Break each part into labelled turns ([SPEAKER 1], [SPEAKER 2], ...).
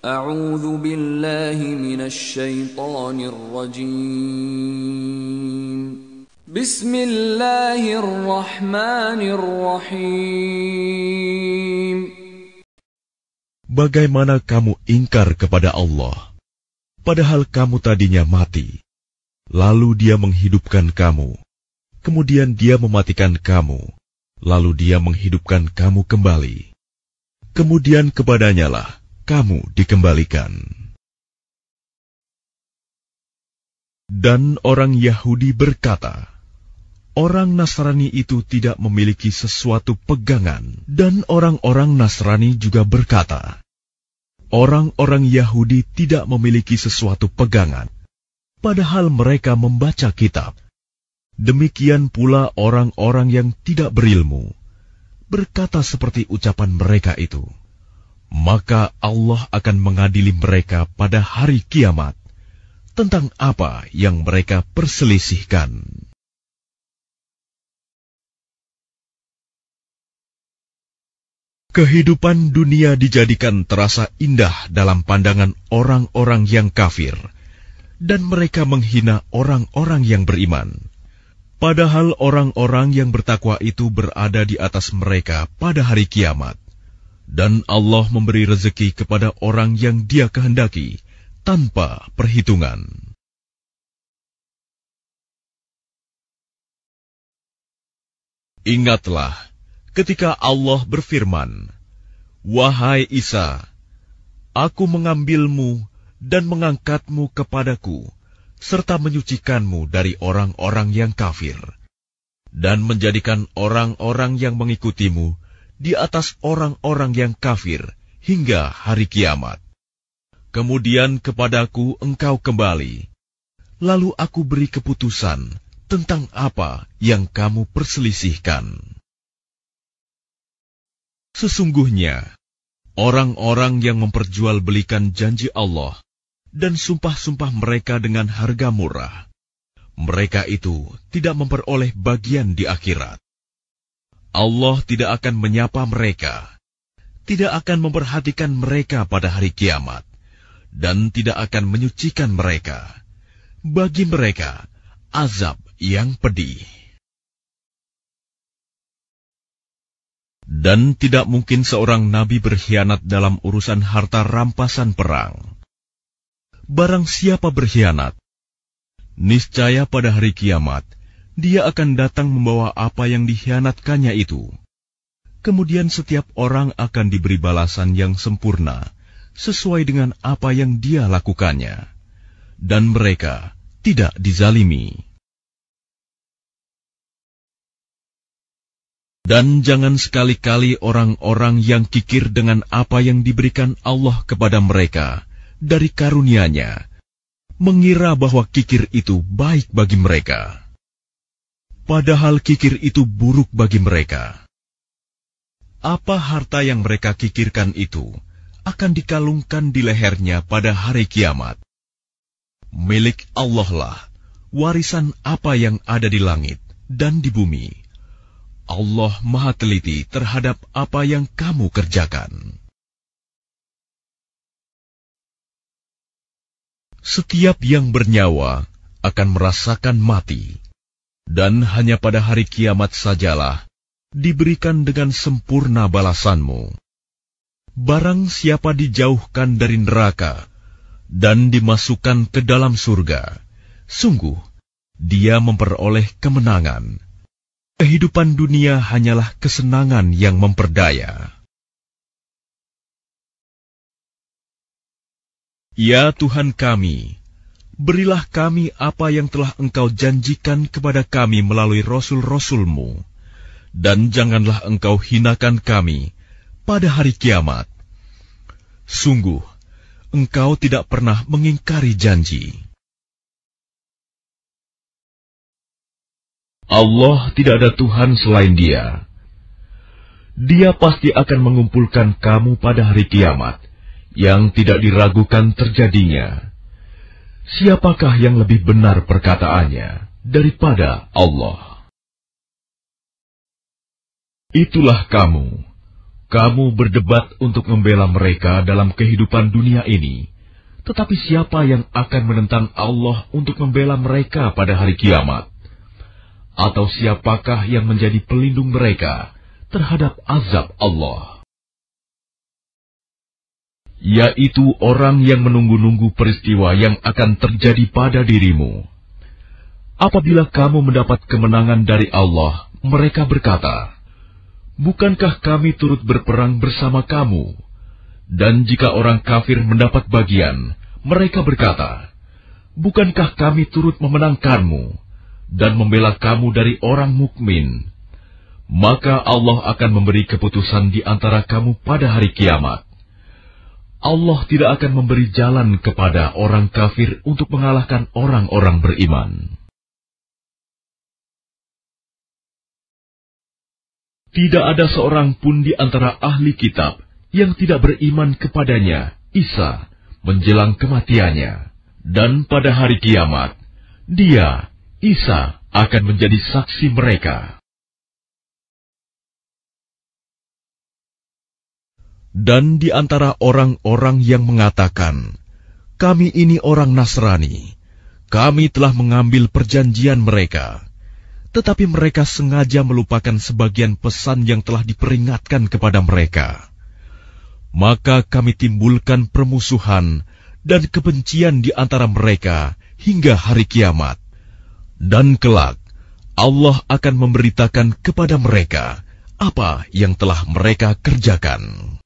[SPEAKER 1] أعوذ بالله من الشيطان الرجيم بسم الله الرحمن الرحيم Bagaimana kamu ingkar kepada Allah, padahal kamu tadinya mati, lalu Dia menghidupkan kamu, kemudian Dia mematikan kamu, lalu Dia menghidupkan kamu kembali. Kemudian kepadanyalah kamu dikembalikan. Dan orang Yahudi berkata, Orang Nasrani itu tidak memiliki sesuatu pegangan, dan orang-orang Nasrani juga berkata, Orang-orang Yahudi tidak memiliki sesuatu pegangan, padahal mereka membaca kitab. Demikian pula orang-orang yang tidak berilmu berkata seperti ucapan mereka itu maka Allah akan mengadili mereka pada hari kiamat tentang apa yang mereka perselisihkan. Kehidupan dunia dijadikan terasa indah dalam pandangan orang-orang yang kafir, dan mereka menghina orang-orang yang beriman. Padahal orang-orang yang bertakwa itu berada di atas mereka pada hari kiamat. Dan Allah memberi rezeki kepada orang yang dia kehendaki tanpa perhitungan. Ingatlah ketika Allah berfirman, Wahai Isa, aku mengambilmu dan mengangkatmu kepadaku, serta menyucikanmu dari orang-orang yang kafir, dan menjadikan orang-orang yang mengikutimu di atas orang-orang yang kafir hingga hari kiamat. Kemudian kepadaku engkau kembali, lalu aku beri keputusan tentang apa yang kamu perselisihkan. Sesungguhnya, orang-orang yang memperjualbelikan janji Allah dan sumpah-sumpah mereka dengan harga murah, mereka itu tidak memperoleh bagian di akhirat. Allah tidak akan menyapa mereka, tidak akan memperhatikan mereka pada hari kiamat, dan tidak akan menyucikan mereka. Bagi mereka, azab yang pedih. Dan tidak mungkin seorang nabi berkhianat dalam urusan harta rampasan perang. Barang siapa berkhianat, niscaya pada hari kiamat – dia akan datang membawa apa yang dikhianatkannya itu. Kemudian setiap orang akan diberi balasan yang sempurna, sesuai dengan apa yang dia lakukannya. Dan mereka tidak dizalimi. Dan jangan sekali-kali orang-orang yang kikir dengan apa yang diberikan Allah kepada mereka dari karunia-Nya, mengira bahwa kikir itu baik bagi mereka. Padahal kikir itu buruk bagi mereka. Apa harta yang mereka kikirkan itu akan dikalungkan di lehernya pada hari kiamat. Milik Allah lah warisan apa yang ada di langit dan di bumi. Allah Maha Teliti terhadap apa yang kamu kerjakan. Setiap yang bernyawa akan merasakan mati dan hanya pada hari kiamat sajalah diberikan dengan sempurna balasanmu. Barang siapa dijauhkan dari neraka dan dimasukkan ke dalam surga, sungguh dia memperoleh kemenangan. Kehidupan dunia hanyalah kesenangan yang memperdaya. Ya Tuhan kami, Berilah kami apa yang telah engkau janjikan kepada kami melalui rasul-rasulmu, dan janganlah engkau hinakan kami pada hari kiamat. Sungguh, engkau tidak pernah mengingkari janji. Allah tidak ada Tuhan selain Dia. Dia pasti akan mengumpulkan kamu pada hari kiamat yang tidak diragukan terjadinya. Siapakah yang lebih benar perkataannya daripada Allah? Itulah kamu. Kamu berdebat untuk membela mereka dalam kehidupan dunia ini. Tetapi siapa yang akan menentang Allah untuk membela mereka pada hari kiamat? Atau siapakah yang menjadi pelindung mereka terhadap azab Allah? yaitu orang yang menunggu-nunggu peristiwa yang akan terjadi pada dirimu. Apabila kamu mendapat kemenangan dari Allah, mereka berkata, Bukankah kami turut berperang bersama kamu? Dan jika orang kafir mendapat bagian, mereka berkata, Bukankah kami turut memenangkanmu dan membela kamu dari orang mukmin? Maka Allah akan memberi keputusan di antara kamu pada hari kiamat. Allah tidak akan memberi jalan kepada orang kafir untuk mengalahkan orang-orang beriman. Tidak ada seorang pun di antara ahli kitab yang tidak beriman kepadanya, Isa, menjelang kematiannya. Dan pada hari kiamat, dia, Isa, akan menjadi saksi mereka. dan di antara orang-orang yang mengatakan, "Kami ini orang Nasrani, kami telah mengambil perjanjian mereka." Tetapi mereka sengaja melupakan sebagian pesan yang telah diperingatkan kepada mereka. Maka kami timbulkan permusuhan dan kebencian di antara mereka hingga hari kiamat. Dan kelak, Allah akan memberitakan kepada mereka apa yang telah mereka kerjakan.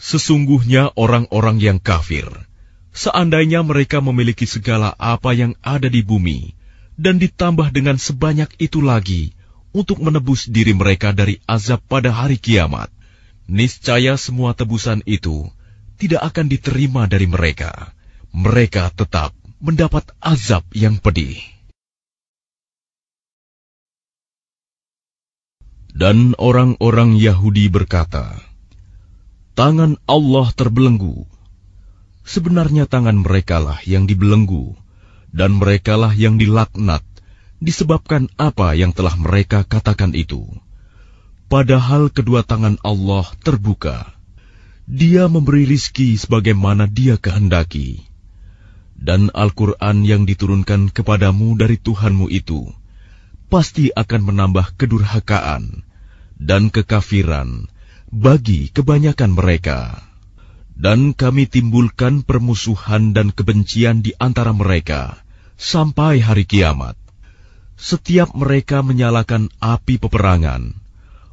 [SPEAKER 1] Sesungguhnya orang-orang yang kafir, seandainya mereka memiliki segala apa yang ada di bumi, dan ditambah dengan sebanyak itu lagi untuk menebus diri mereka dari azab pada hari kiamat, niscaya semua tebusan itu tidak akan diterima dari mereka. Mereka tetap mendapat azab yang pedih. Dan orang-orang Yahudi berkata, Tangan Allah terbelenggu. Sebenarnya tangan merekalah yang dibelenggu, dan merekalah yang dilaknat, disebabkan apa yang telah mereka katakan itu. Padahal kedua tangan Allah terbuka. Dia memberi rizki sebagaimana dia kehendaki. Dan Al-Quran yang diturunkan kepadamu dari Tuhanmu itu, pasti akan menambah kedurhakaan dan kekafiran, bagi kebanyakan mereka, dan kami timbulkan permusuhan dan kebencian di antara mereka sampai hari kiamat. Setiap mereka menyalakan api peperangan,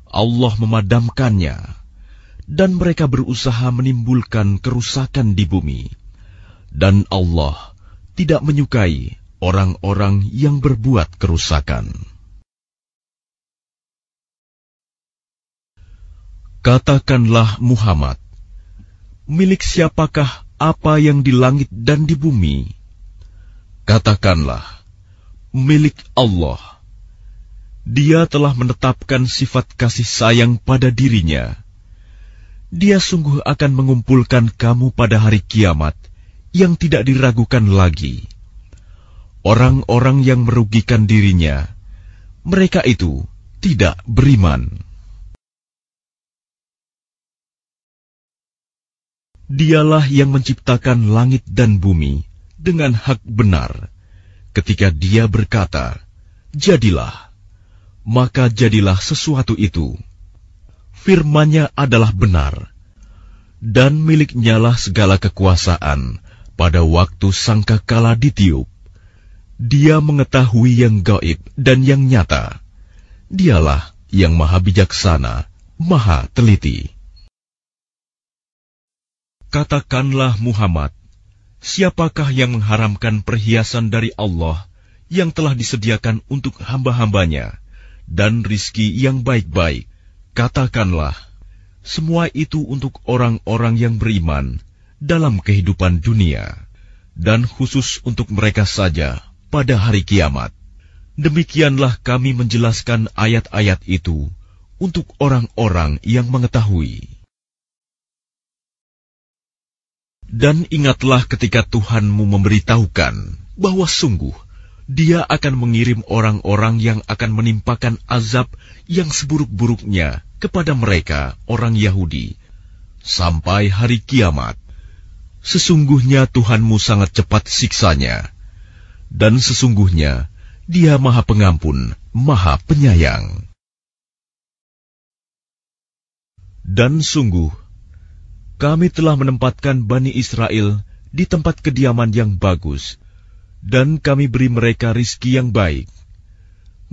[SPEAKER 1] Allah memadamkannya, dan mereka berusaha menimbulkan kerusakan di bumi, dan Allah tidak menyukai orang-orang yang berbuat kerusakan. Katakanlah Muhammad, milik siapakah apa yang di langit dan di bumi? Katakanlah, milik Allah. Dia telah menetapkan sifat kasih sayang pada dirinya. Dia sungguh akan mengumpulkan kamu pada hari kiamat yang tidak diragukan lagi. Orang-orang yang merugikan dirinya, mereka itu tidak beriman. Dialah yang menciptakan langit dan bumi dengan hak benar. Ketika Dia berkata, "Jadilah," maka jadilah sesuatu itu. Firman-Nya adalah benar, dan miliknyalah segala kekuasaan pada waktu Sangka sangkakala ditiup. Dia mengetahui yang gaib dan yang nyata. Dialah yang maha bijaksana, maha teliti. Katakanlah Muhammad, siapakah yang mengharamkan perhiasan dari Allah yang telah disediakan untuk hamba-hambanya dan rizki yang baik-baik? Katakanlah, semua itu untuk orang-orang yang beriman dalam kehidupan dunia dan khusus untuk mereka saja pada hari kiamat. Demikianlah kami menjelaskan ayat-ayat itu untuk orang-orang yang mengetahui. Dan ingatlah ketika Tuhanmu memberitahukan bahwa sungguh Dia akan mengirim orang-orang yang akan menimpakan azab yang seburuk-buruknya kepada mereka, orang Yahudi, sampai hari kiamat. Sesungguhnya Tuhanmu sangat cepat siksanya, dan sesungguhnya Dia Maha Pengampun, Maha Penyayang. Dan sungguh, kami telah menempatkan Bani Israel di tempat kediaman yang bagus, dan kami beri mereka rizki yang baik.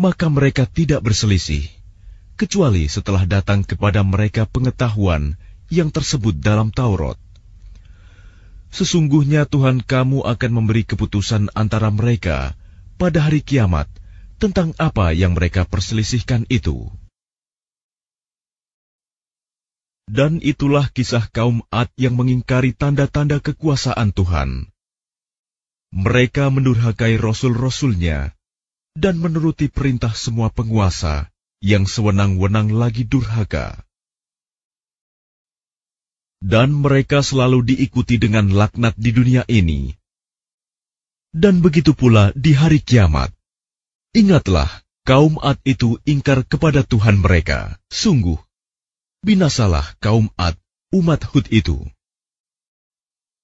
[SPEAKER 1] Maka mereka tidak berselisih, kecuali setelah datang kepada mereka pengetahuan yang tersebut dalam Taurat. Sesungguhnya Tuhan kamu akan memberi keputusan antara mereka pada hari kiamat tentang apa yang mereka perselisihkan itu. Dan itulah kisah kaum Ad yang mengingkari tanda-tanda kekuasaan Tuhan. Mereka mendurhakai rasul-rasulnya dan menuruti perintah semua penguasa yang sewenang-wenang lagi durhaka. Dan mereka selalu diikuti dengan laknat di dunia ini. Dan begitu pula di hari kiamat. Ingatlah, kaum Ad itu ingkar kepada Tuhan mereka. Sungguh, binasalah kaum Ad, umat Hud itu.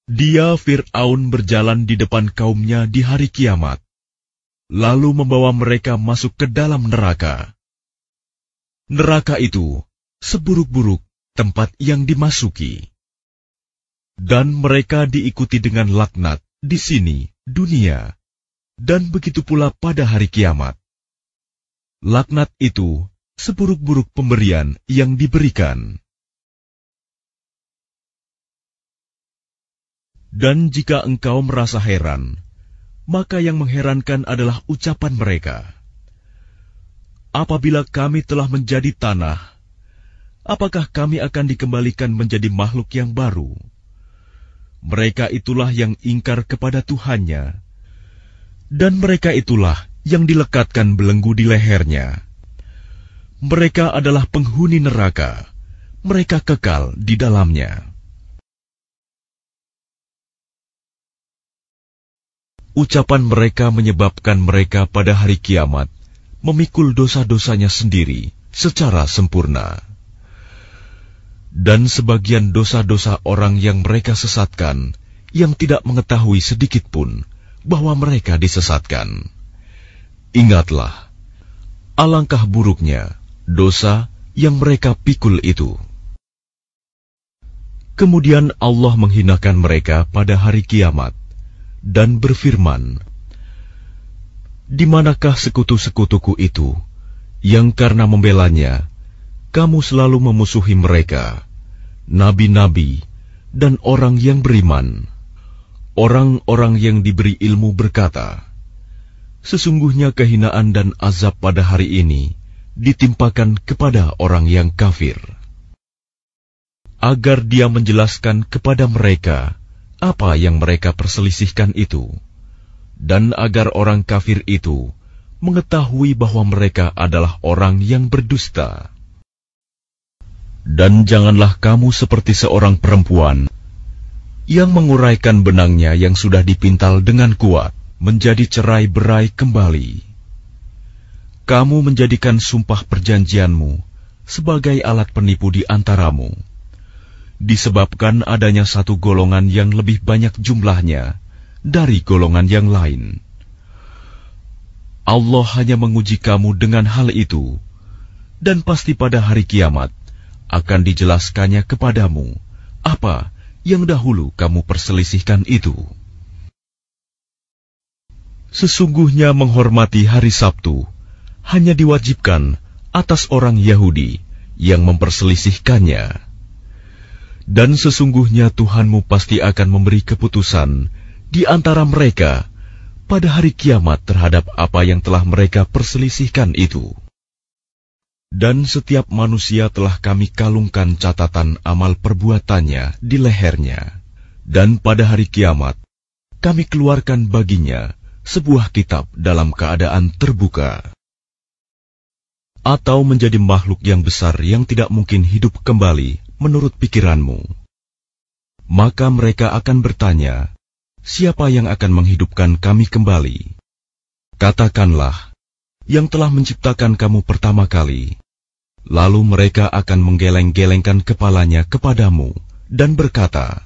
[SPEAKER 1] Dia Fir'aun berjalan di depan kaumnya di hari kiamat, lalu membawa mereka masuk ke dalam neraka. Neraka itu seburuk-buruk tempat yang dimasuki. Dan mereka diikuti dengan laknat di sini, dunia, dan begitu pula pada hari kiamat. Laknat itu seburuk-buruk pemberian yang diberikan. Dan jika engkau merasa heran, maka yang mengherankan adalah ucapan mereka. Apabila kami telah menjadi tanah, apakah kami akan dikembalikan menjadi makhluk yang baru? Mereka itulah yang ingkar kepada Tuhannya, dan mereka itulah yang dilekatkan belenggu di lehernya. Mereka adalah penghuni neraka. Mereka kekal di dalamnya. Ucapan mereka menyebabkan mereka pada hari kiamat memikul dosa-dosanya sendiri secara sempurna. Dan sebagian dosa-dosa orang yang mereka sesatkan, yang tidak mengetahui sedikit pun bahwa mereka disesatkan. Ingatlah, alangkah buruknya dosa yang mereka pikul itu. Kemudian Allah menghinakan mereka pada hari kiamat dan berfirman, Di manakah sekutu-sekutuku itu yang karena membelanya kamu selalu memusuhi mereka, nabi-nabi dan orang yang beriman? Orang-orang yang diberi ilmu berkata, Sesungguhnya kehinaan dan azab pada hari ini ditimpakan kepada orang yang kafir, agar dia menjelaskan kepada mereka apa yang mereka perselisihkan itu, dan agar orang kafir itu mengetahui bahwa mereka adalah orang yang berdusta. Dan janganlah kamu seperti seorang perempuan yang menguraikan benangnya yang sudah dipintal dengan kuat menjadi cerai-berai kembali. Kamu menjadikan sumpah perjanjianmu sebagai alat penipu di antaramu. Disebabkan adanya satu golongan yang lebih banyak jumlahnya dari golongan yang lain. Allah hanya menguji kamu dengan hal itu, dan pasti pada hari kiamat akan dijelaskannya kepadamu apa yang dahulu kamu perselisihkan itu. Sesungguhnya menghormati hari Sabtu hanya diwajibkan atas orang Yahudi yang memperselisihkannya. Dan sesungguhnya Tuhanmu pasti akan memberi keputusan di antara mereka pada hari kiamat terhadap apa yang telah mereka perselisihkan itu. Dan setiap manusia telah kami kalungkan catatan amal perbuatannya di lehernya. Dan pada hari kiamat, kami keluarkan baginya sebuah kitab dalam keadaan terbuka atau menjadi makhluk yang besar yang tidak mungkin hidup kembali menurut pikiranmu. Maka mereka akan bertanya, siapa yang akan menghidupkan kami kembali? Katakanlah, yang telah menciptakan kamu pertama kali. Lalu mereka akan menggeleng-gelengkan kepalanya kepadamu dan berkata,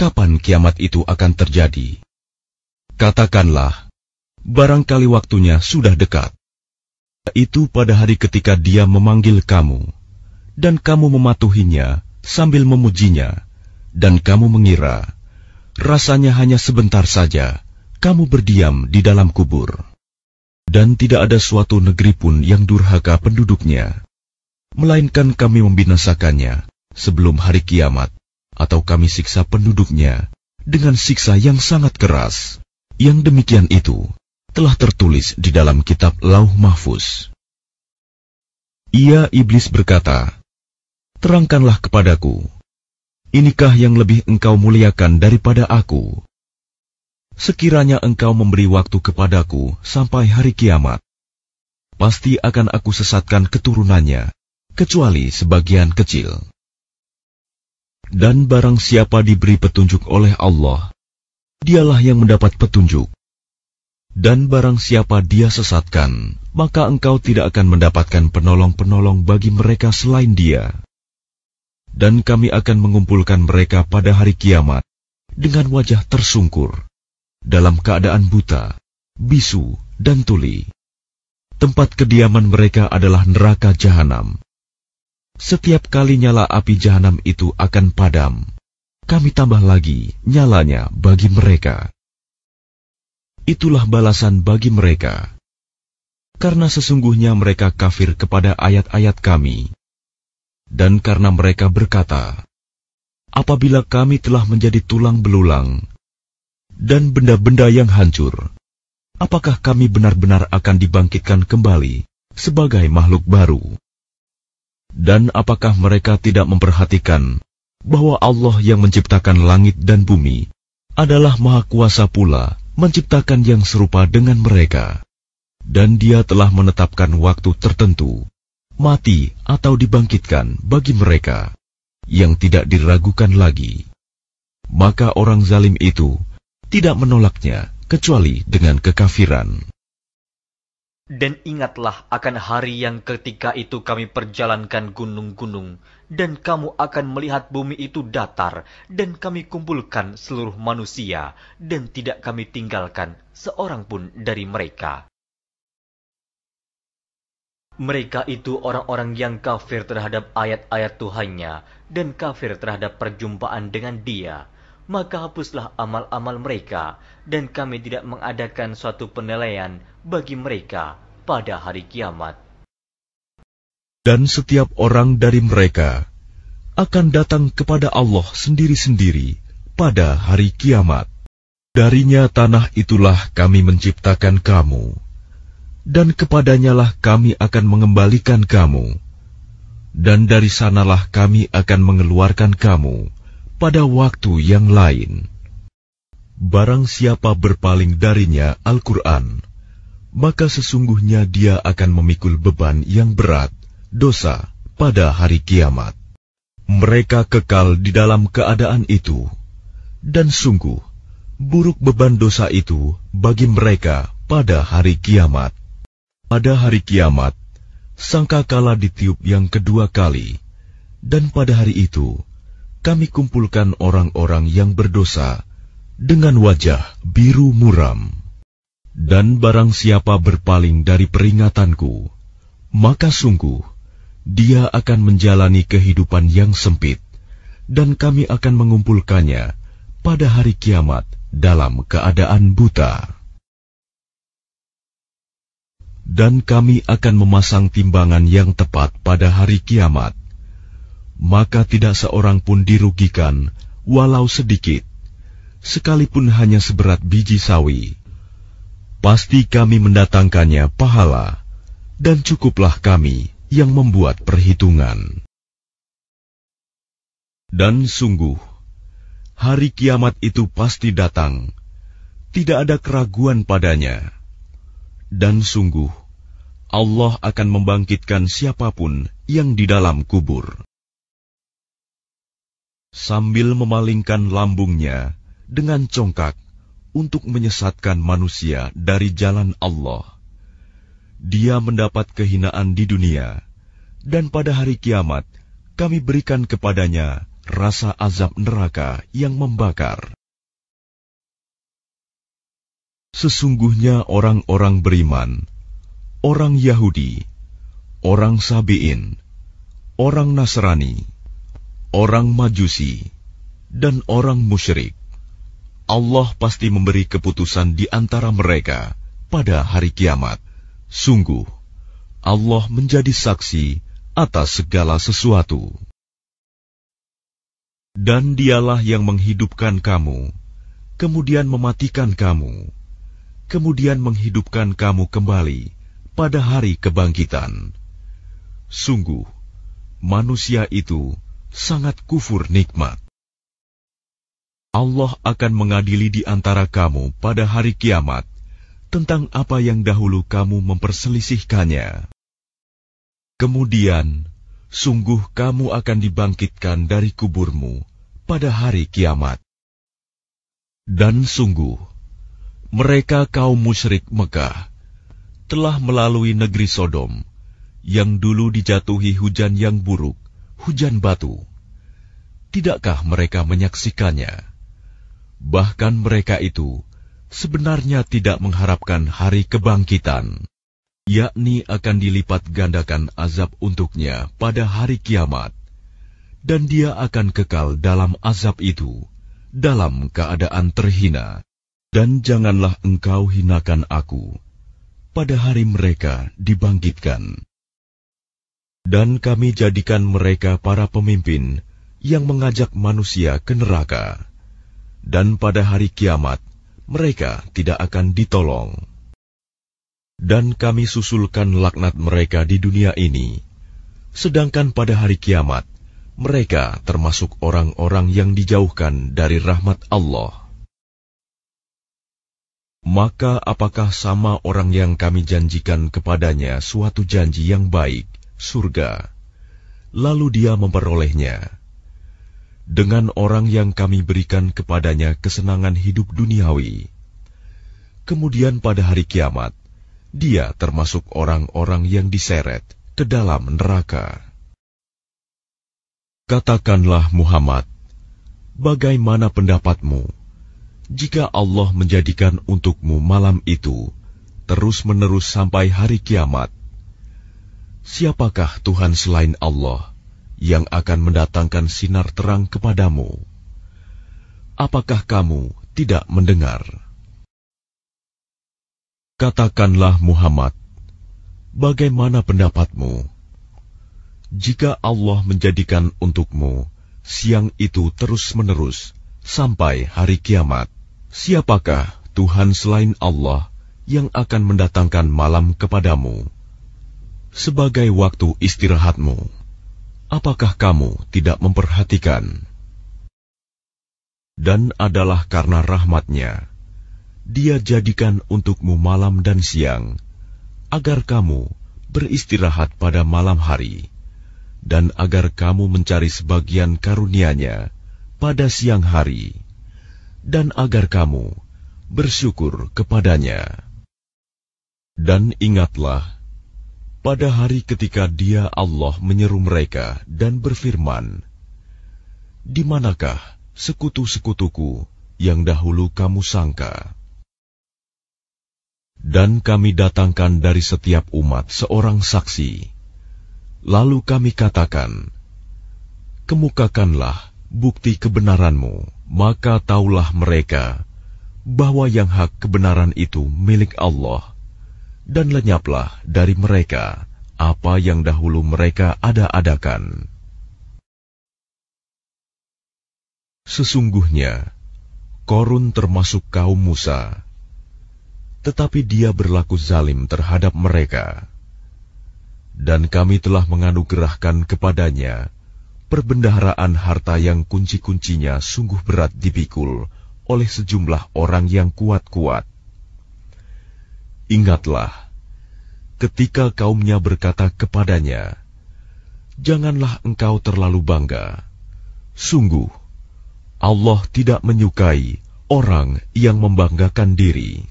[SPEAKER 1] Kapan kiamat itu akan terjadi? Katakanlah, barangkali waktunya sudah dekat itu pada hari ketika dia memanggil kamu, dan kamu mematuhinya sambil memujinya, dan kamu mengira, rasanya hanya sebentar saja, kamu berdiam di dalam kubur. Dan tidak ada suatu negeri pun yang durhaka penduduknya, melainkan kami membinasakannya sebelum hari kiamat, atau kami siksa penduduknya dengan siksa yang sangat keras. Yang demikian itu telah tertulis di dalam kitab Lauh Mahfuz. Ia iblis berkata, Terangkanlah kepadaku, inikah yang lebih engkau muliakan daripada aku? Sekiranya engkau memberi waktu kepadaku sampai hari kiamat, pasti akan aku sesatkan keturunannya, kecuali sebagian kecil. Dan barang siapa diberi petunjuk oleh Allah, dialah yang mendapat petunjuk. Dan barang siapa dia sesatkan, maka engkau tidak akan mendapatkan penolong-penolong bagi mereka selain dia. Dan kami akan mengumpulkan mereka pada hari kiamat, dengan wajah tersungkur, dalam keadaan buta, bisu, dan tuli. Tempat kediaman mereka adalah neraka jahanam. Setiap kali nyala api jahanam itu akan padam, kami tambah lagi nyalanya bagi mereka itulah balasan bagi mereka. Karena sesungguhnya mereka kafir kepada ayat-ayat kami. Dan karena mereka berkata, Apabila kami telah menjadi tulang belulang, dan benda-benda yang hancur, apakah kami benar-benar akan dibangkitkan kembali sebagai makhluk baru? Dan apakah mereka tidak memperhatikan bahwa Allah yang menciptakan langit dan bumi adalah Maha Kuasa pula menciptakan yang serupa dengan mereka, dan Dia telah menetapkan waktu tertentu, mati atau dibangkitkan bagi mereka yang tidak diragukan lagi. Maka orang zalim itu tidak menolaknya kecuali dengan kekafiran. Dan ingatlah akan hari yang ketika itu kami perjalankan gunung-gunung dan kamu akan melihat bumi itu datar, dan kami kumpulkan seluruh manusia, dan tidak kami tinggalkan seorang pun dari mereka. Mereka itu orang-orang yang kafir terhadap ayat-ayat Tuhannya, dan kafir terhadap perjumpaan dengan dia. Maka hapuslah amal-amal mereka, dan kami tidak mengadakan suatu penilaian bagi mereka pada hari kiamat dan setiap orang dari mereka akan datang kepada Allah sendiri-sendiri pada hari kiamat. Darinya tanah itulah kami menciptakan kamu, dan kepadanyalah kami akan mengembalikan kamu, dan dari sanalah kami akan mengeluarkan kamu pada waktu yang lain. Barang siapa berpaling darinya Al-Quran, maka sesungguhnya dia akan memikul beban yang berat dosa pada hari kiamat. Mereka kekal di dalam keadaan itu, dan sungguh buruk beban dosa itu bagi mereka pada hari kiamat. Pada hari kiamat, sangka kala ditiup yang kedua kali, dan pada hari itu kami kumpulkan orang-orang yang berdosa dengan wajah biru muram. Dan barang siapa berpaling dari peringatanku, maka sungguh dia akan menjalani kehidupan yang sempit, dan kami akan mengumpulkannya pada hari kiamat dalam keadaan buta. Dan kami akan memasang timbangan yang tepat pada hari kiamat, maka tidak seorang pun dirugikan, walau sedikit, sekalipun hanya seberat biji sawi. Pasti kami mendatangkannya pahala, dan cukuplah kami yang membuat perhitungan. Dan sungguh, hari kiamat itu pasti datang, tidak ada keraguan padanya. Dan sungguh, Allah akan membangkitkan siapapun yang di dalam kubur. Sambil memalingkan lambungnya dengan congkak untuk menyesatkan manusia dari jalan Allah dia mendapat kehinaan di dunia, dan pada hari kiamat kami berikan kepadanya rasa azab neraka yang membakar. Sesungguhnya orang-orang beriman, orang Yahudi, orang Sabiin, orang Nasrani, orang Majusi, dan orang musyrik, Allah pasti memberi keputusan di antara mereka pada hari kiamat. Sungguh, Allah menjadi saksi atas segala sesuatu. Dan dialah yang menghidupkan kamu, kemudian mematikan kamu, kemudian menghidupkan kamu kembali pada hari kebangkitan. Sungguh, manusia itu sangat kufur nikmat. Allah akan mengadili di antara kamu pada hari kiamat tentang apa yang dahulu kamu memperselisihkannya. Kemudian, sungguh kamu akan dibangkitkan dari kuburmu pada hari kiamat. Dan sungguh, mereka kaum musyrik Mekah telah melalui negeri Sodom yang dulu dijatuhi hujan yang buruk, hujan batu. Tidakkah mereka menyaksikannya? Bahkan mereka itu sebenarnya tidak mengharapkan hari kebangkitan, yakni akan dilipat gandakan azab untuknya pada hari kiamat, dan dia akan kekal dalam azab itu, dalam keadaan terhina. Dan janganlah engkau hinakan aku pada hari mereka dibangkitkan. Dan kami jadikan mereka para pemimpin yang mengajak manusia ke neraka. Dan pada hari kiamat, mereka tidak akan ditolong. Dan kami susulkan laknat mereka di dunia ini, sedangkan pada hari kiamat mereka termasuk orang-orang yang dijauhkan dari rahmat Allah. Maka, apakah sama orang yang kami janjikan kepadanya suatu janji yang baik, surga, lalu dia memperolehnya? dengan orang yang kami berikan kepadanya kesenangan hidup duniawi. Kemudian pada hari kiamat, dia termasuk orang-orang yang diseret ke dalam neraka. Katakanlah Muhammad, bagaimana pendapatmu jika Allah menjadikan untukmu malam itu terus-menerus sampai hari kiamat? Siapakah Tuhan selain Allah? yang akan mendatangkan sinar terang kepadamu. Apakah kamu tidak mendengar? Katakanlah Muhammad, bagaimana pendapatmu? Jika Allah menjadikan untukmu siang itu terus-menerus sampai hari kiamat, siapakah Tuhan selain Allah yang akan mendatangkan malam kepadamu sebagai waktu istirahatmu? apakah kamu tidak memperhatikan? Dan adalah karena rahmatnya, dia jadikan untukmu malam dan siang, agar kamu beristirahat pada malam hari, dan agar kamu mencari sebagian karunia-Nya pada siang hari, dan agar kamu bersyukur kepadanya. Dan ingatlah, pada hari ketika Dia Allah menyeru mereka dan berfirman, "Di manakah sekutu-sekutuku yang dahulu kamu sangka?" Dan kami datangkan dari setiap umat seorang saksi. Lalu kami katakan, "Kemukakanlah bukti kebenaranmu, maka taulah mereka bahwa yang hak kebenaran itu milik Allah." dan lenyaplah dari mereka apa yang dahulu mereka ada-adakan. Sesungguhnya, Korun termasuk kaum Musa, tetapi dia berlaku zalim terhadap mereka. Dan kami telah menganugerahkan kepadanya perbendaharaan harta yang kunci-kuncinya sungguh berat dipikul oleh sejumlah orang yang kuat-kuat Ingatlah, ketika kaumnya berkata kepadanya, "Janganlah engkau terlalu bangga. Sungguh, Allah tidak menyukai orang yang membanggakan diri."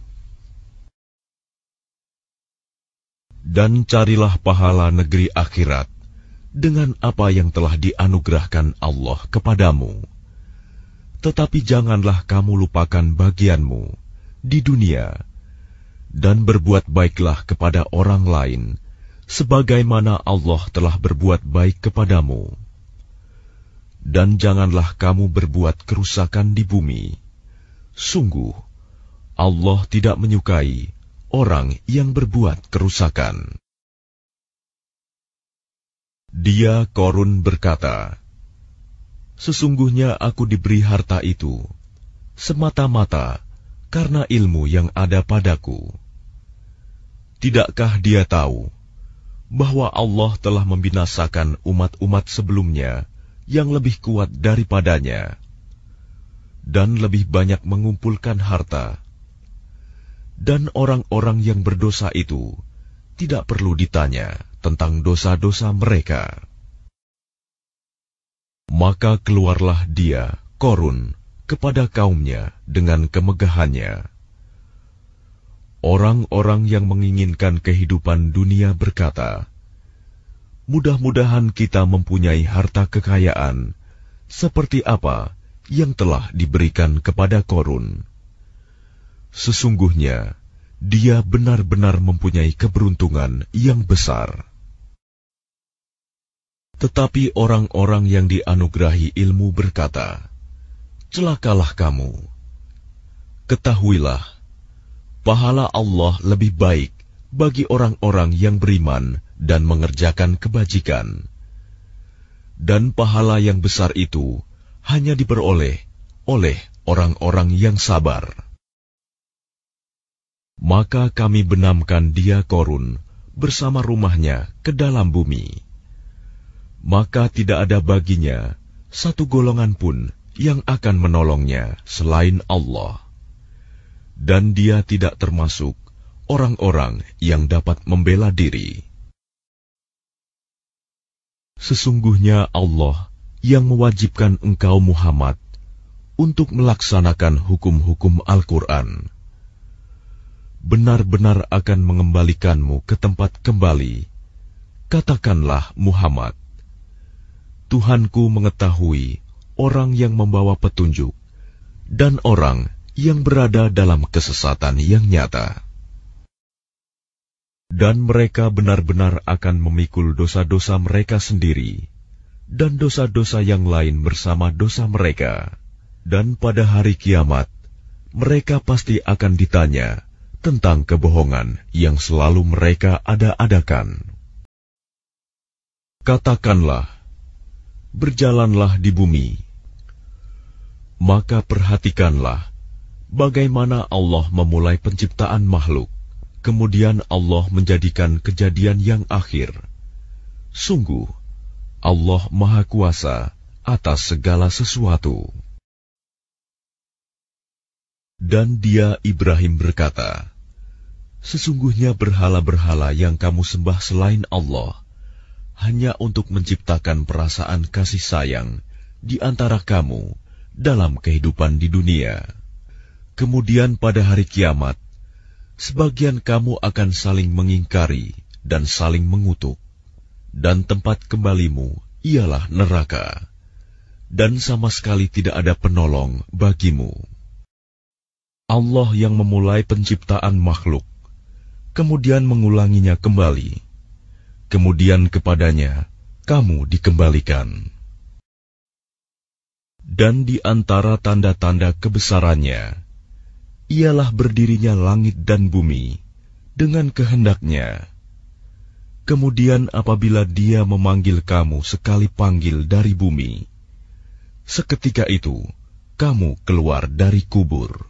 [SPEAKER 1] Dan carilah pahala negeri akhirat dengan apa yang telah dianugerahkan Allah kepadamu. Tetapi janganlah kamu lupakan bagianmu di dunia dan berbuat baiklah kepada orang lain, sebagaimana Allah telah berbuat baik kepadamu. Dan janganlah kamu berbuat kerusakan di bumi. Sungguh, Allah tidak menyukai orang yang berbuat kerusakan. Dia Korun berkata, Sesungguhnya aku diberi harta itu, semata-mata karena ilmu yang ada padaku. Tidakkah dia tahu bahwa Allah telah membinasakan umat-umat sebelumnya yang lebih kuat daripadanya dan lebih banyak mengumpulkan harta, dan orang-orang yang berdosa itu tidak perlu ditanya tentang dosa-dosa mereka. Maka keluarlah dia, Korun, kepada kaumnya dengan kemegahannya. Orang-orang yang menginginkan kehidupan dunia berkata, "Mudah-mudahan kita mempunyai harta kekayaan seperti apa yang telah diberikan kepada Korun." Sesungguhnya dia benar-benar mempunyai keberuntungan yang besar. Tetapi orang-orang yang dianugerahi ilmu berkata, celakalah kamu. Ketahuilah, pahala Allah lebih baik bagi orang-orang yang beriman dan mengerjakan kebajikan. Dan pahala yang besar itu hanya diperoleh oleh orang-orang yang sabar. Maka kami benamkan dia korun bersama rumahnya ke dalam bumi. Maka tidak ada baginya satu golongan pun yang akan menolongnya selain Allah, dan dia tidak termasuk orang-orang yang dapat membela diri. Sesungguhnya Allah yang mewajibkan engkau Muhammad untuk melaksanakan hukum-hukum Al-Quran. Benar-benar akan mengembalikanmu ke tempat kembali. Katakanlah Muhammad, Tuhanku mengetahui orang yang membawa petunjuk, dan orang yang berada dalam kesesatan yang nyata. Dan mereka benar-benar akan memikul dosa-dosa mereka sendiri, dan dosa-dosa yang lain bersama dosa mereka. Dan pada hari kiamat, mereka pasti akan ditanya tentang kebohongan yang selalu mereka ada-adakan. Katakanlah, berjalanlah di bumi maka perhatikanlah bagaimana Allah memulai penciptaan makhluk, kemudian Allah menjadikan kejadian yang akhir. Sungguh, Allah Maha Kuasa atas segala sesuatu. Dan dia Ibrahim berkata, Sesungguhnya berhala-berhala yang kamu sembah selain Allah, hanya untuk menciptakan perasaan kasih sayang di antara kamu dalam kehidupan di dunia. Kemudian pada hari kiamat, sebagian kamu akan saling mengingkari dan saling mengutuk, dan tempat kembalimu ialah neraka, dan sama sekali tidak ada penolong bagimu. Allah yang memulai penciptaan makhluk, kemudian mengulanginya kembali, kemudian kepadanya kamu dikembalikan. Dan di antara tanda-tanda kebesarannya, ialah berdirinya langit dan bumi dengan kehendaknya. Kemudian apabila dia memanggil kamu sekali panggil dari bumi, seketika itu kamu keluar dari kubur.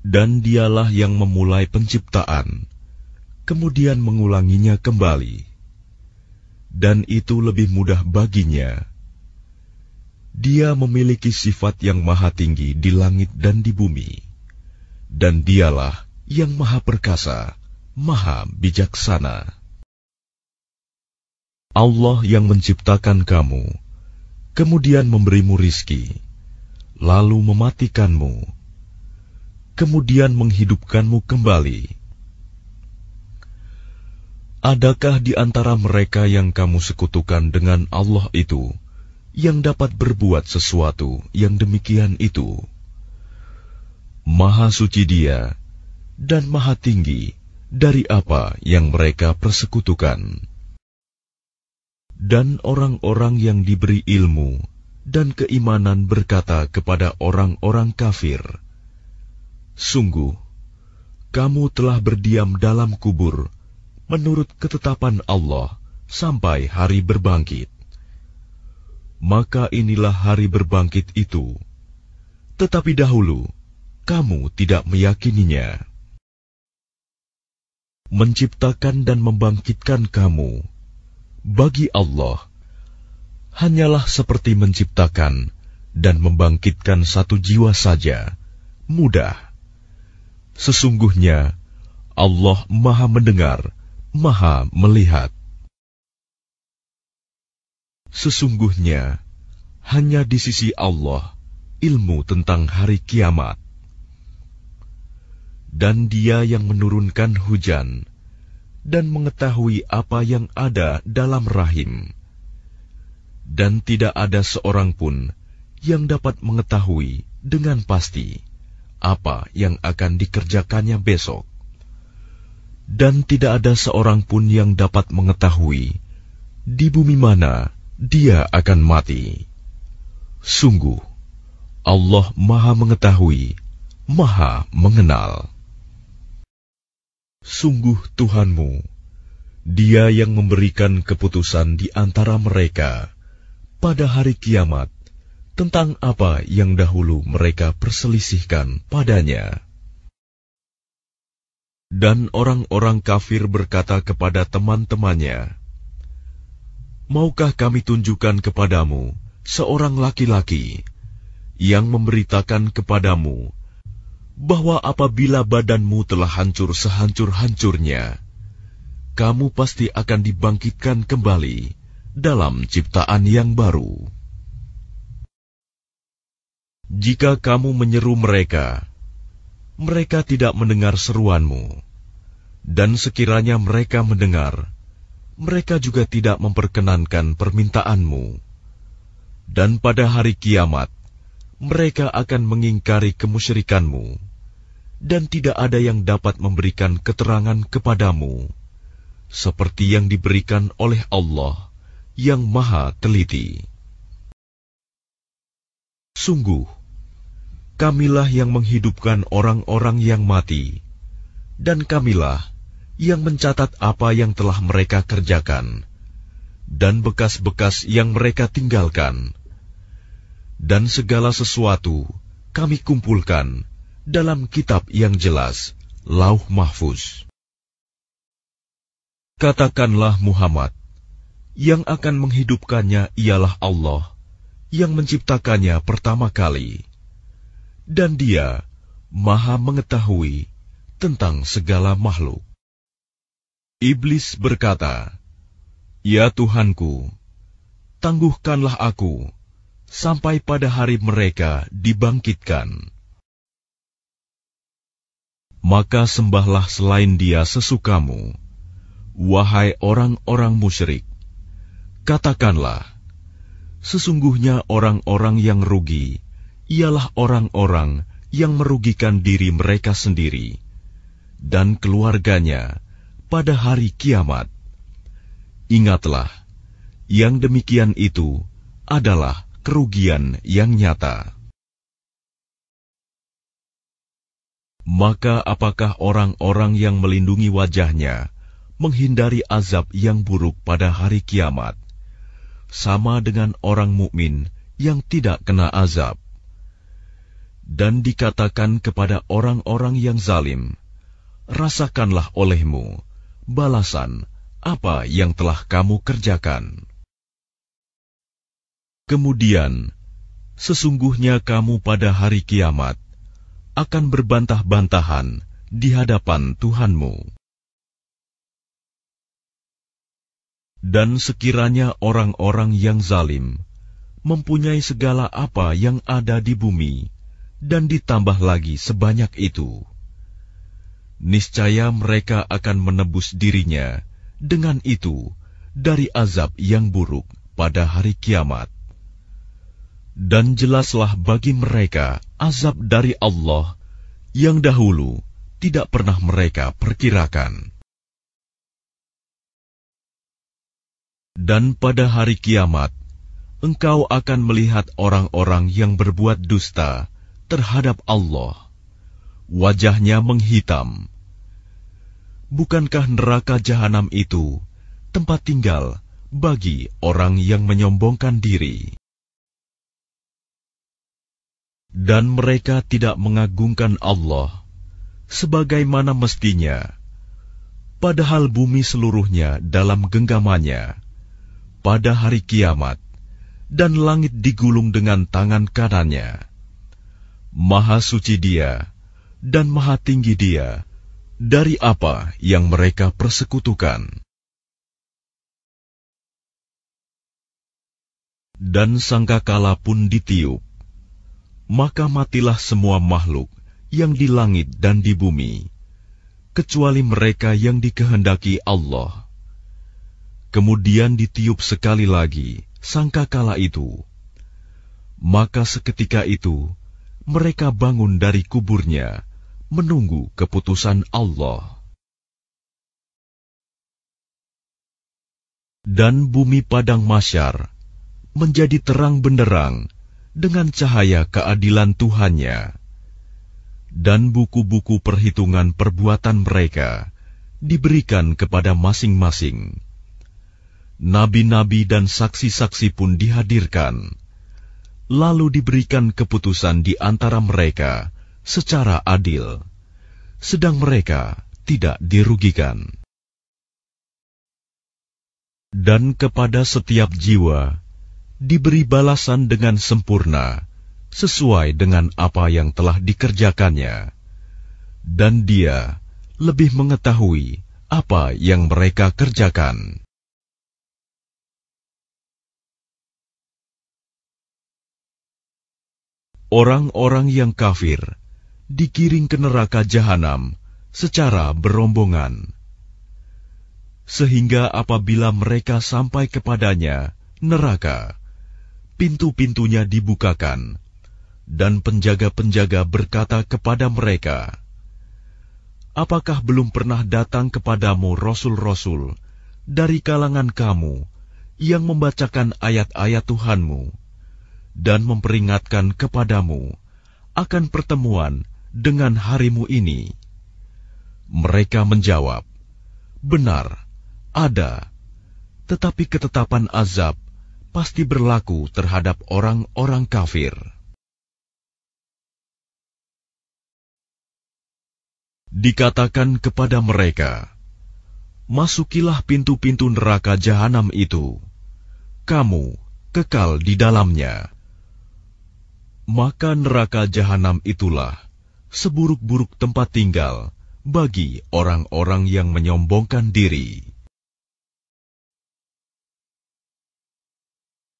[SPEAKER 1] Dan dialah yang memulai penciptaan, kemudian mengulanginya kembali. Dan itu lebih mudah baginya dia memiliki sifat yang maha tinggi di langit dan di bumi, dan dialah yang maha perkasa, maha bijaksana. Allah yang menciptakan kamu, kemudian memberimu rizki, lalu mematikanmu, kemudian menghidupkanmu kembali. Adakah di antara mereka yang kamu sekutukan dengan Allah itu?' yang dapat berbuat sesuatu yang demikian itu. Maha suci Dia dan maha tinggi dari apa yang mereka persekutukan. Dan orang-orang yang diberi ilmu dan keimanan berkata kepada orang-orang kafir, Sungguh, kamu telah berdiam dalam kubur menurut ketetapan Allah sampai hari berbangkit maka inilah hari berbangkit itu. Tetapi dahulu, kamu tidak meyakininya. Menciptakan dan membangkitkan kamu, bagi Allah, hanyalah seperti menciptakan dan membangkitkan satu jiwa saja, mudah. Sesungguhnya, Allah maha mendengar, maha melihat. Sesungguhnya, hanya di sisi Allah ilmu tentang hari kiamat. Dan dia yang menurunkan hujan dan mengetahui apa yang ada dalam rahim. Dan tidak ada seorang pun yang dapat mengetahui dengan pasti apa yang akan dikerjakannya besok. Dan tidak ada seorang pun yang dapat mengetahui di bumi mana dia akan mati. Sungguh, Allah Maha Mengetahui, Maha Mengenal. Sungguh Tuhanmu, Dia yang memberikan keputusan di antara mereka pada hari kiamat tentang apa yang dahulu mereka perselisihkan padanya. Dan orang-orang kafir berkata kepada teman-temannya, Maukah kami tunjukkan kepadamu seorang laki-laki yang memberitakan kepadamu bahwa apabila badanmu telah hancur sehancur-hancurnya, kamu pasti akan dibangkitkan kembali dalam ciptaan yang baru. Jika kamu menyeru mereka, mereka tidak mendengar seruanmu, dan sekiranya mereka mendengar, mereka juga tidak memperkenankan permintaanmu. Dan pada hari kiamat, mereka akan mengingkari kemusyrikanmu, dan tidak ada yang dapat memberikan keterangan kepadamu, seperti yang diberikan oleh Allah yang Maha Teliti. Sungguh, kamilah yang menghidupkan orang-orang yang mati, dan kamilah yang mencatat apa yang telah mereka kerjakan dan bekas-bekas yang mereka tinggalkan, dan segala sesuatu kami kumpulkan dalam kitab yang jelas, Lauh Mahfuz. Katakanlah Muhammad, yang akan menghidupkannya ialah Allah, yang menciptakannya pertama kali, dan Dia Maha Mengetahui tentang segala makhluk. Iblis berkata, "Ya Tuhanku, tangguhkanlah aku sampai pada hari mereka dibangkitkan." Maka sembahlah selain Dia sesukamu, wahai orang-orang musyrik. Katakanlah, sesungguhnya orang-orang yang rugi ialah orang-orang yang merugikan diri mereka sendiri dan keluarganya pada hari kiamat. Ingatlah, yang demikian itu adalah kerugian yang nyata. Maka, apakah orang-orang yang melindungi wajahnya menghindari azab yang buruk pada hari kiamat, sama dengan orang mukmin yang tidak kena azab? Dan dikatakan kepada orang-orang yang zalim, "Rasakanlah olehmu." balasan apa yang telah kamu kerjakan. Kemudian, sesungguhnya kamu pada hari kiamat akan berbantah-bantahan di hadapan Tuhanmu. Dan sekiranya orang-orang yang zalim mempunyai segala apa yang ada di bumi, dan ditambah lagi sebanyak itu niscaya mereka akan menebus dirinya dengan itu dari azab yang buruk pada hari kiamat. Dan jelaslah bagi mereka azab dari Allah yang dahulu tidak pernah mereka perkirakan. Dan pada hari kiamat, engkau akan melihat orang-orang yang berbuat dusta terhadap Allah. Wajahnya menghitam, bukankah neraka jahanam itu tempat tinggal bagi orang yang menyombongkan diri? Dan mereka tidak mengagungkan Allah sebagaimana mestinya, padahal bumi seluruhnya dalam genggamannya pada hari kiamat, dan langit digulung dengan tangan kanannya. Maha suci Dia dan Maha tinggi Dia dari apa yang mereka persekutukan. Dan sangkakala pun ditiup, maka matilah semua makhluk yang di langit dan di bumi, kecuali mereka yang dikehendaki Allah. Kemudian ditiup sekali lagi sangkakala itu, maka seketika itu mereka bangun dari kuburnya menunggu keputusan Allah. Dan bumi padang masyar menjadi terang benderang dengan cahaya keadilan Tuhannya. Dan buku-buku perhitungan perbuatan mereka diberikan kepada masing-masing. Nabi-nabi dan saksi-saksi pun dihadirkan, lalu diberikan keputusan di antara mereka secara adil, sedang mereka tidak dirugikan. Dan kepada setiap jiwa diberi balasan dengan sempurna sesuai dengan apa yang telah dikerjakannya, dan Dia lebih mengetahui apa yang mereka kerjakan. Orang-orang yang kafir dikiring ke neraka jahanam secara berombongan, sehingga apabila mereka sampai kepadanya, neraka pintu-pintunya dibukakan, dan penjaga-penjaga berkata kepada mereka, "Apakah belum pernah datang kepadamu rasul-rasul dari kalangan kamu yang membacakan ayat-ayat Tuhanmu dan memperingatkan kepadamu?" akan pertemuan dengan harimu ini? Mereka menjawab, Benar, ada. Tetapi ketetapan azab pasti berlaku terhadap orang-orang kafir. Dikatakan kepada mereka, Masukilah pintu-pintu neraka jahanam itu. Kamu kekal di dalamnya. Maka neraka jahanam itulah seburuk-buruk tempat tinggal bagi orang-orang yang menyombongkan diri.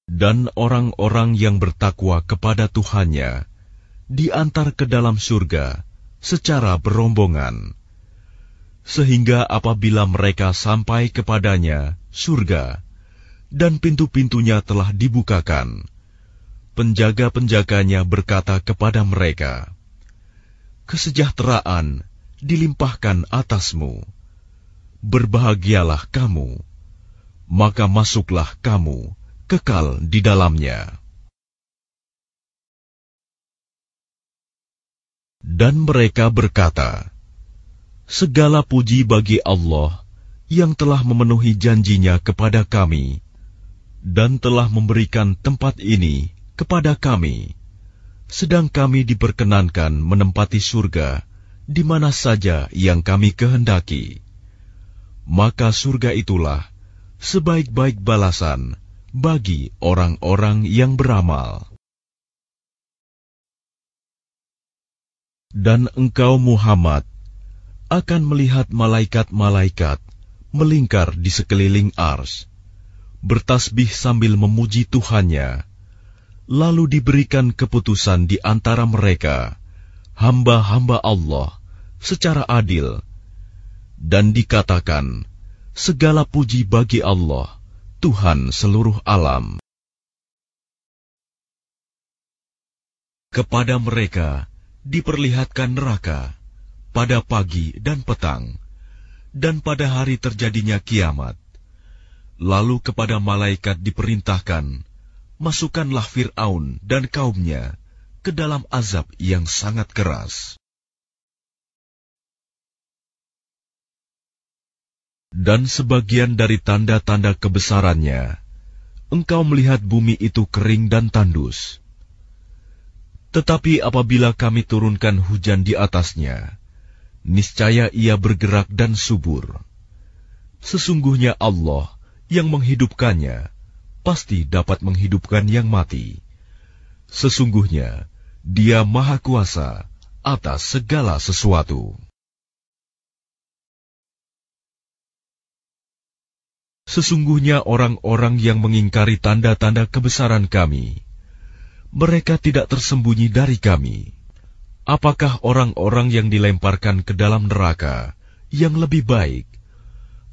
[SPEAKER 1] Dan orang-orang yang bertakwa kepada Tuhannya diantar ke dalam surga secara berombongan, sehingga apabila mereka sampai kepadanya surga dan pintu-pintunya telah dibukakan, penjaga-penjaganya berkata kepada mereka, kesejahteraan dilimpahkan atasmu. Berbahagialah kamu, maka masuklah kamu kekal di dalamnya. Dan mereka berkata, Segala puji bagi Allah yang telah memenuhi janjinya kepada kami dan telah memberikan tempat ini kepada kami sedang kami diperkenankan menempati surga di mana saja yang kami kehendaki. Maka surga itulah sebaik-baik balasan bagi orang-orang yang beramal. Dan engkau Muhammad akan melihat malaikat-malaikat melingkar di sekeliling ars, bertasbih sambil memuji Tuhannya, lalu diberikan keputusan di antara mereka, hamba-hamba Allah, secara adil, dan dikatakan, "Segala puji bagi Allah, Tuhan seluruh alam." Kepada mereka diperlihatkan neraka pada pagi dan petang, dan pada hari terjadinya kiamat. Lalu kepada malaikat diperintahkan, masukkanlah Fir'aun dan kaumnya ke dalam azab yang sangat keras. Dan sebagian dari tanda-tanda kebesarannya, engkau melihat bumi itu kering dan tandus. Tetapi apabila kami turunkan hujan di atasnya, niscaya ia bergerak dan subur. Sesungguhnya Allah yang menghidupkannya, pasti dapat menghidupkan yang mati. Sesungguhnya, Dia Maha Kuasa atas segala sesuatu. Sesungguhnya orang-orang yang mengingkari tanda-tanda kebesaran kami, mereka tidak tersembunyi dari kami. Apakah orang-orang yang dilemparkan ke dalam neraka yang lebih baik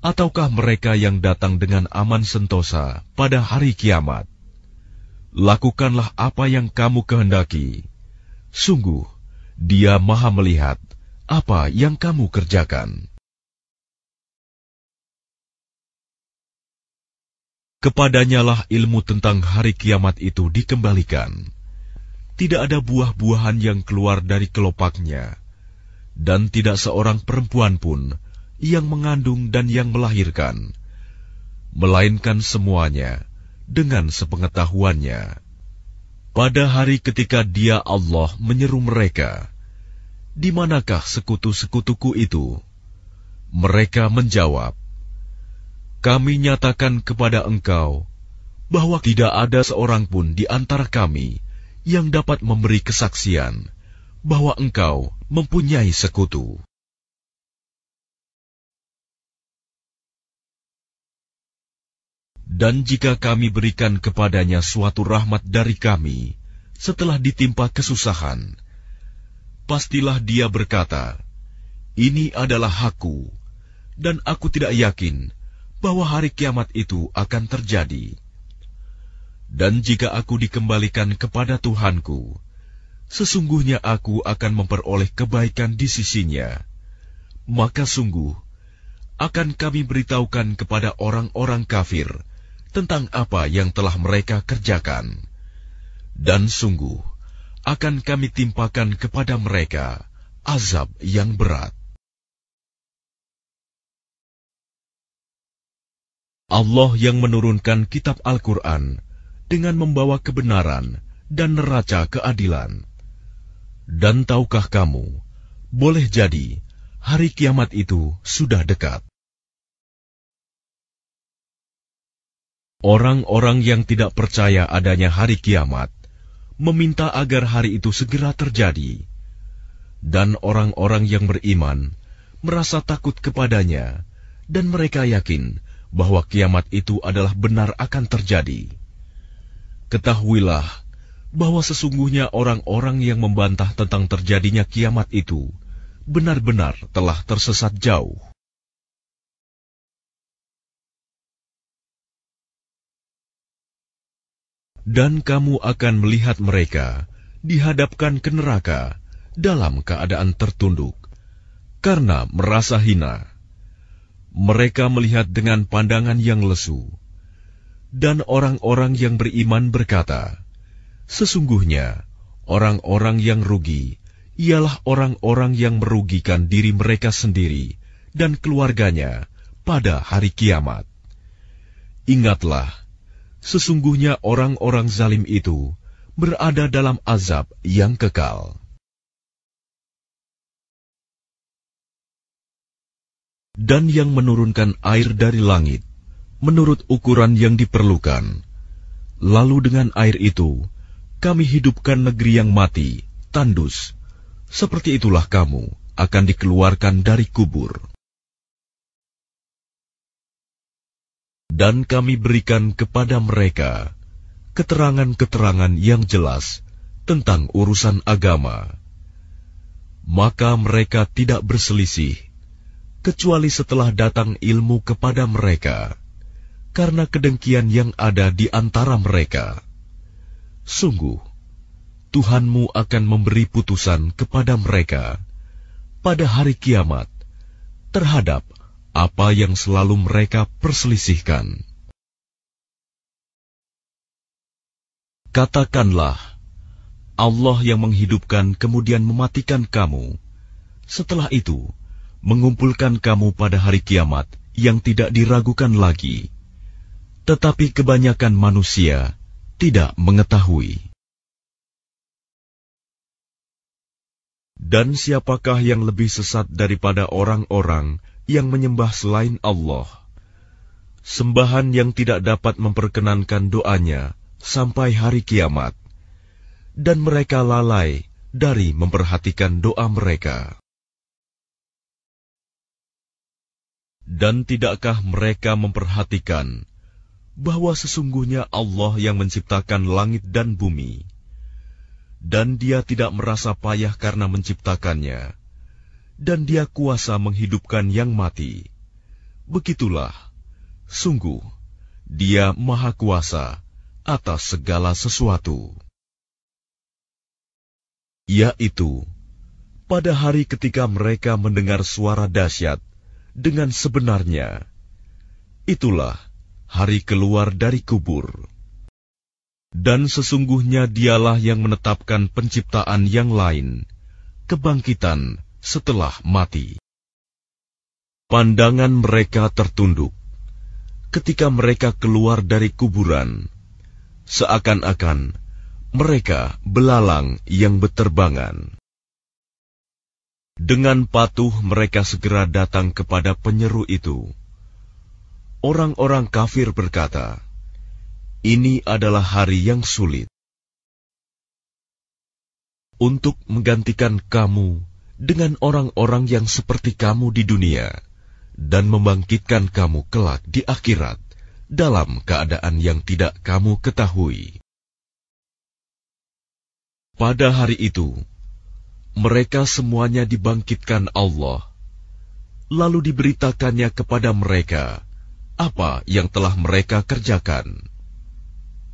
[SPEAKER 1] ataukah mereka yang datang dengan aman sentosa pada hari kiamat? Lakukanlah apa yang kamu kehendaki. Sungguh, Dia Maha Melihat apa yang kamu kerjakan. Kepadanyalah ilmu tentang hari kiamat itu dikembalikan. Tidak ada buah-buahan yang keluar dari kelopaknya, dan tidak seorang perempuan pun yang mengandung dan yang melahirkan, melainkan semuanya dengan sepengetahuannya. Pada hari ketika Dia Allah menyeru mereka, "Di manakah sekutu-sekutuku itu?" Mereka menjawab, "Kami nyatakan kepada engkau bahwa tidak ada seorang pun di antara kami yang dapat memberi kesaksian bahwa engkau mempunyai sekutu." Dan jika kami berikan kepadanya suatu rahmat dari kami setelah ditimpa kesusahan, pastilah dia berkata, "Ini adalah hakku, dan aku tidak yakin bahwa hari kiamat itu akan terjadi." Dan jika aku dikembalikan kepada Tuhanku, sesungguhnya aku akan memperoleh kebaikan di sisinya, maka sungguh akan kami beritahukan kepada orang-orang kafir tentang apa yang telah mereka kerjakan. Dan sungguh, akan kami timpakan kepada mereka azab yang berat. Allah yang menurunkan kitab Al-Quran dengan membawa kebenaran dan neraca keadilan. Dan tahukah kamu, boleh jadi hari kiamat itu sudah dekat. Orang-orang yang tidak percaya adanya hari kiamat meminta agar hari itu segera terjadi, dan orang-orang yang beriman merasa takut kepadanya, dan mereka yakin bahwa kiamat itu adalah benar akan terjadi. Ketahuilah bahwa sesungguhnya orang-orang yang membantah tentang terjadinya kiamat itu benar-benar telah tersesat jauh. dan kamu akan melihat mereka dihadapkan ke neraka dalam keadaan tertunduk karena merasa hina. Mereka melihat dengan pandangan yang lesu, dan orang-orang yang beriman berkata, "Sesungguhnya orang-orang yang rugi ialah orang-orang yang merugikan diri mereka sendiri dan keluarganya pada hari kiamat." Ingatlah sesungguhnya orang-orang zalim itu berada dalam azab yang kekal. Dan yang menurunkan air dari langit, menurut ukuran yang diperlukan. Lalu dengan air itu, kami hidupkan negeri yang mati, tandus. Seperti itulah kamu akan dikeluarkan dari kubur. dan kami berikan kepada mereka keterangan-keterangan yang jelas tentang urusan agama, maka mereka tidak berselisih kecuali setelah datang ilmu kepada mereka karena kedengkian yang ada di antara mereka. Sungguh, Tuhanmu akan memberi putusan kepada mereka pada hari kiamat terhadap apa yang selalu mereka perselisihkan. Katakanlah, Allah yang menghidupkan kemudian mematikan kamu. Setelah itu, mengumpulkan kamu pada hari kiamat yang tidak diragukan lagi. Tetapi kebanyakan manusia tidak mengetahui. Dan siapakah yang lebih sesat daripada orang-orang yang menyembah selain Allah, sembahan yang tidak dapat memperkenankan doanya sampai hari kiamat, dan mereka lalai dari memperhatikan doa mereka. Dan tidakkah mereka memperhatikan bahwa sesungguhnya Allah yang menciptakan langit dan bumi, dan Dia tidak merasa payah karena menciptakannya? dan Dia kuasa menghidupkan yang mati. Begitulah, sungguh, Dia Maha Kuasa atas segala sesuatu, yaitu pada hari ketika mereka mendengar suara dahsyat dengan sebenarnya. Itulah hari keluar dari kubur. Dan sesungguhnya dialah yang menetapkan penciptaan yang lain, kebangkitan, setelah mati. Pandangan mereka tertunduk ketika mereka keluar dari kuburan, seakan-akan mereka belalang yang beterbangan. Dengan patuh mereka segera datang kepada penyeru itu. Orang-orang kafir berkata, "Ini adalah hari yang sulit untuk menggantikan kamu." dengan orang-orang yang seperti kamu di dunia dan membangkitkan kamu kelak di akhirat dalam keadaan yang tidak kamu ketahui. Pada hari itu, mereka semuanya dibangkitkan Allah, lalu diberitakannya kepada mereka apa yang telah mereka kerjakan.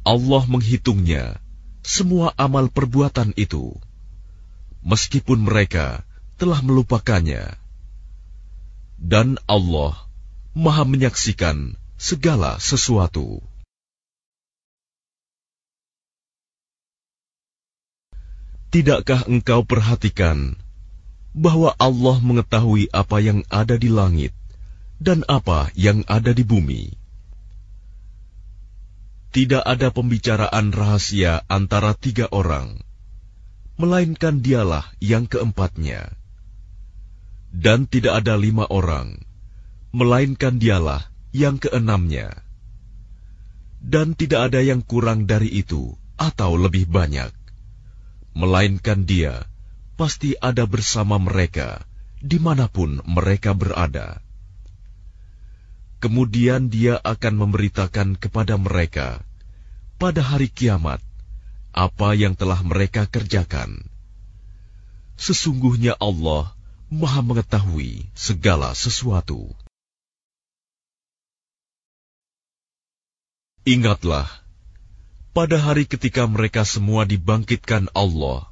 [SPEAKER 1] Allah menghitungnya semua amal perbuatan itu, meskipun mereka telah melupakannya. Dan Allah Maha menyaksikan segala sesuatu. Tidakkah engkau perhatikan bahwa Allah mengetahui apa yang ada di langit dan apa yang ada di bumi? Tidak ada pembicaraan rahasia antara tiga orang, melainkan dialah yang keempatnya dan tidak ada lima orang, melainkan dialah yang keenamnya. Dan tidak ada yang kurang dari itu atau lebih banyak, melainkan dia pasti ada bersama mereka dimanapun mereka berada. Kemudian dia akan memberitakan kepada mereka pada hari kiamat apa yang telah mereka kerjakan. Sesungguhnya Allah Maha Mengetahui segala sesuatu. Ingatlah, pada hari ketika mereka semua dibangkitkan Allah,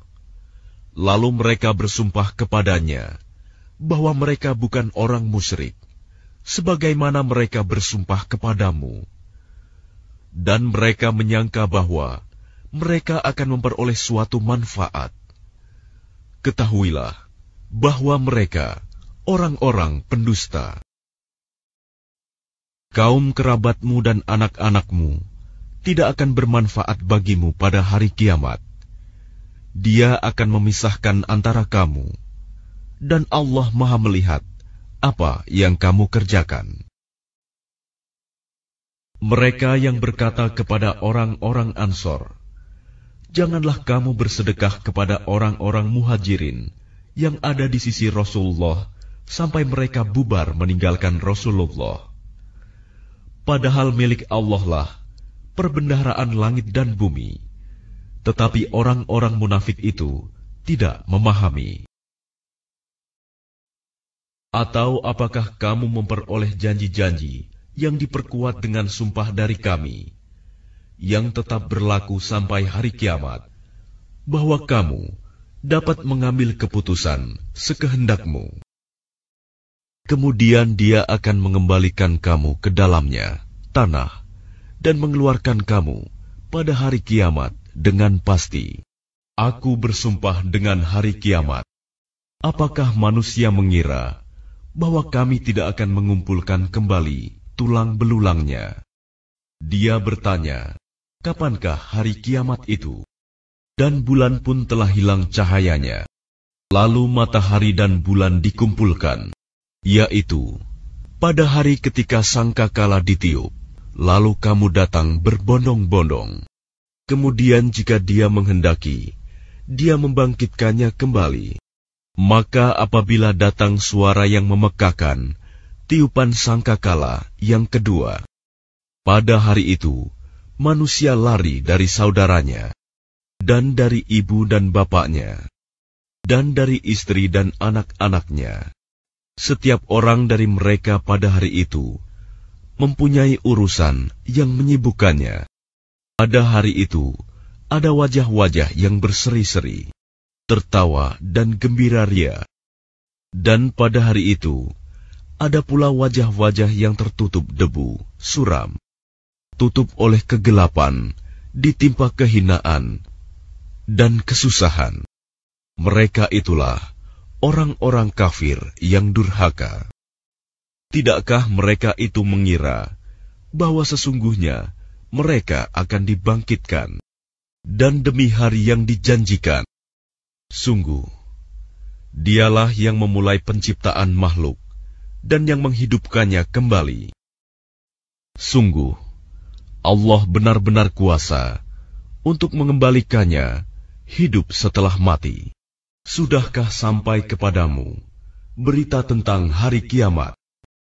[SPEAKER 1] lalu mereka bersumpah kepadanya bahwa mereka bukan orang musyrik, sebagaimana mereka bersumpah kepadamu, dan mereka menyangka bahwa mereka akan memperoleh suatu manfaat. Ketahuilah, bahwa mereka orang-orang pendusta. Kaum kerabatmu dan anak-anakmu tidak akan bermanfaat bagimu pada hari kiamat. Dia akan memisahkan antara kamu, dan Allah Maha Melihat apa yang kamu kerjakan. Mereka yang berkata kepada orang-orang Ansor, "Janganlah kamu bersedekah kepada orang-orang Muhajirin." yang ada di sisi Rasulullah sampai mereka bubar meninggalkan Rasulullah. Padahal milik Allah lah perbendaharaan langit dan bumi. Tetapi orang-orang munafik itu tidak memahami. Atau apakah kamu memperoleh janji-janji yang diperkuat dengan sumpah dari kami, yang tetap berlaku sampai hari kiamat, bahwa kamu dapat mengambil keputusan sekehendakmu. Kemudian dia akan mengembalikan kamu ke dalamnya, tanah, dan mengeluarkan kamu pada hari kiamat dengan pasti. Aku bersumpah dengan hari kiamat. Apakah manusia mengira bahwa kami tidak akan mengumpulkan kembali tulang belulangnya? Dia bertanya, kapankah hari kiamat itu? dan bulan pun telah hilang cahayanya. Lalu matahari dan bulan dikumpulkan, yaitu pada hari ketika sangkakala ditiup, lalu kamu datang berbondong-bondong. Kemudian jika dia menghendaki, dia membangkitkannya kembali. Maka apabila datang suara yang memekakan, tiupan sangkakala yang kedua. Pada hari itu, manusia lari dari saudaranya dan dari ibu dan bapaknya, dan dari istri dan anak-anaknya. Setiap orang dari mereka pada hari itu mempunyai urusan yang menyibukkannya. Pada hari itu, ada wajah-wajah yang berseri-seri, tertawa dan gembira ria. Dan pada hari itu, ada pula wajah-wajah yang tertutup debu, suram, tutup oleh kegelapan, ditimpa kehinaan, dan kesusahan. Mereka itulah orang-orang kafir yang durhaka. Tidakkah mereka itu mengira bahwa sesungguhnya mereka akan dibangkitkan dan demi hari yang dijanjikan? Sungguh, dialah yang memulai penciptaan makhluk dan yang menghidupkannya kembali. Sungguh, Allah benar-benar kuasa untuk mengembalikannya hidup setelah mati. Sudahkah sampai kepadamu berita tentang hari kiamat?